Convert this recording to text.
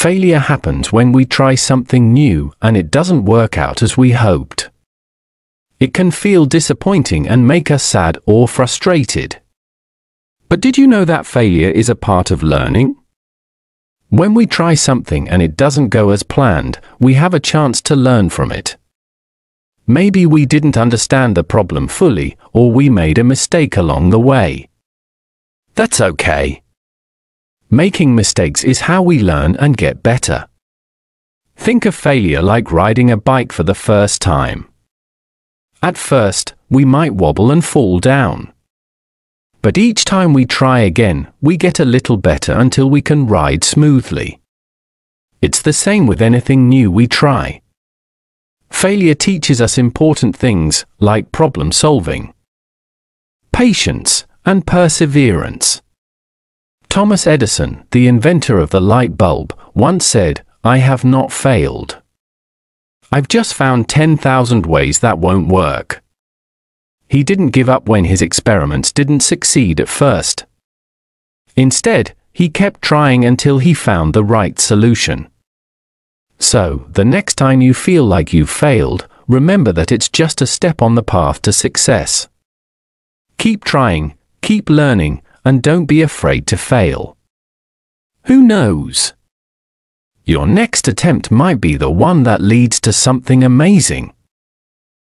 Failure happens when we try something new and it doesn't work out as we hoped. It can feel disappointing and make us sad or frustrated. But did you know that failure is a part of learning? When we try something and it doesn't go as planned, we have a chance to learn from it. Maybe we didn't understand the problem fully, or we made a mistake along the way. That's okay. Making mistakes is how we learn and get better. Think of failure like riding a bike for the first time. At first, we might wobble and fall down. But each time we try again, we get a little better until we can ride smoothly. It's the same with anything new we try. Failure teaches us important things, like problem solving, patience, and perseverance. Thomas Edison, the inventor of the light bulb, once said, I have not failed. I've just found 10,000 ways that won't work. He didn't give up when his experiments didn't succeed at first. Instead, he kept trying until he found the right solution. So, the next time you feel like you've failed, remember that it's just a step on the path to success. Keep trying, keep learning, and don't be afraid to fail. Who knows? Your next attempt might be the one that leads to something amazing.